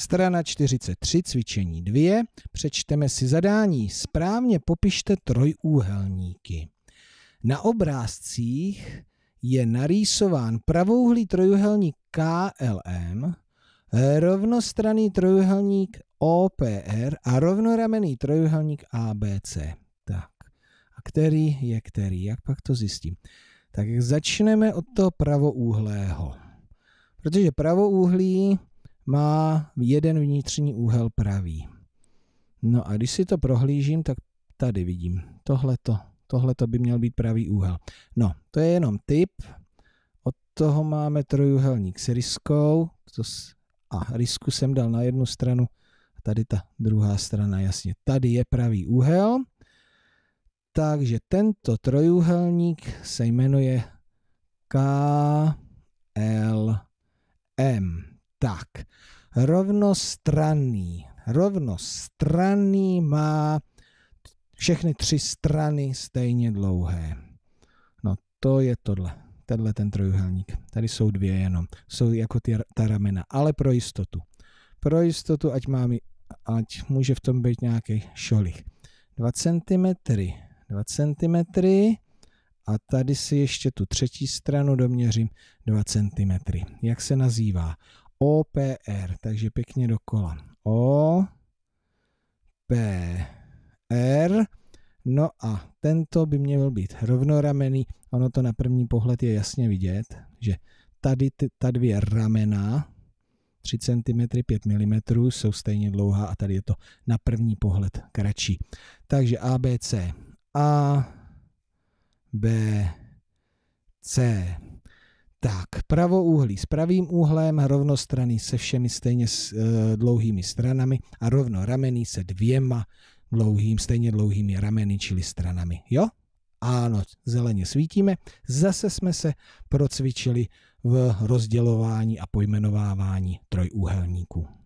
Strana 43, cvičení 2. Přečteme si zadání. Správně popište trojúhelníky. Na obrázcích je narýsován pravouhlý trojuhelník KLM, rovnostranný trojuhelník OPR a rovnoramenný trojuhelník ABC. Tak, a který je který? Jak pak to zjistím? Tak začneme od toho pravoúhlého. Protože pravouhlý má jeden vnitřní úhel pravý. No a když si to prohlížím, tak tady vidím tohleto. Tohleto by měl být pravý úhel. No, to je jenom typ. Od toho máme trojuhelník s riskou. To s, a risku jsem dal na jednu stranu. A tady ta druhá strana, jasně. Tady je pravý úhel. Takže tento trojuhelník se jmenuje K rovnostranný. Rovnostranný má všechny tři strany stejně dlouhé. No to je tohle, tenhle ten trojuhelník. Tady jsou dvě jenom, jsou jako ty, ta ramena, ale pro jistotu. Pro jistotu, ať, mám, ať může v tom být nějaký šolich. 2 cm, 2 cm a tady si ještě tu třetí stranu doměřím 2 cm. Jak se nazývá? OPR, takže pěkně dokola. O, P, R. No a tento by měl být rovnoramený. Ono to na první pohled je jasně vidět, že tady ty, ta dvě ramena, 3 cm, 5 mm, jsou stejně dlouhá a tady je to na první pohled kratší. Takže ABC. A, B, C, tak, pravouhlý s pravým úhlem, rovnostraný se všemi stejně s, e, dlouhými stranami a rovnoramený se dvěma dlouhým, stejně dlouhými rameny, čili stranami. Jo? Ano, zeleně svítíme. Zase jsme se procvičili v rozdělování a pojmenovávání trojúhelníků.